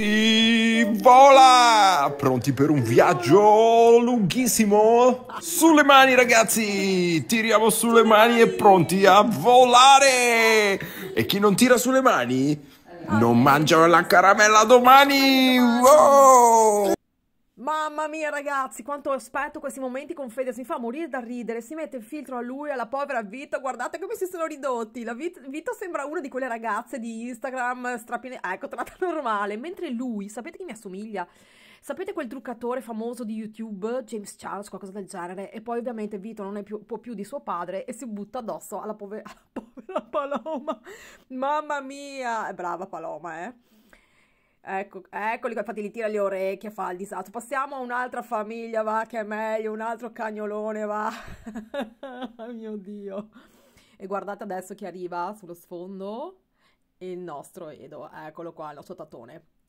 si vola! Pronti per un viaggio lunghissimo? Sulle mani ragazzi! Tiriamo sulle mani e pronti a volare! E chi non tira sulle mani? Non mangia la caramella domani! Wow! Mamma mia ragazzi, quanto aspetto questi momenti con Fede si fa morire da ridere, si mette il filtro a lui, alla povera Vito, guardate come si sono ridotti, la Vito, Vito sembra una di quelle ragazze di Instagram strapine, ecco, tratta normale, mentre lui, sapete chi mi assomiglia? Sapete quel truccatore famoso di YouTube, James Charles, qualcosa del genere, e poi ovviamente Vito non è più, può più di suo padre e si butta addosso alla, pover alla povera Paloma, mamma mia, è brava Paloma eh. Ecco, eccoli qua, infatti li tira le orecchie, fa il disastro. Passiamo a un'altra famiglia, va, che è meglio, un altro cagnolone, va. Mio Dio. E guardate adesso che arriva sullo sfondo il nostro Edo, eccolo qua, il nostro tatone.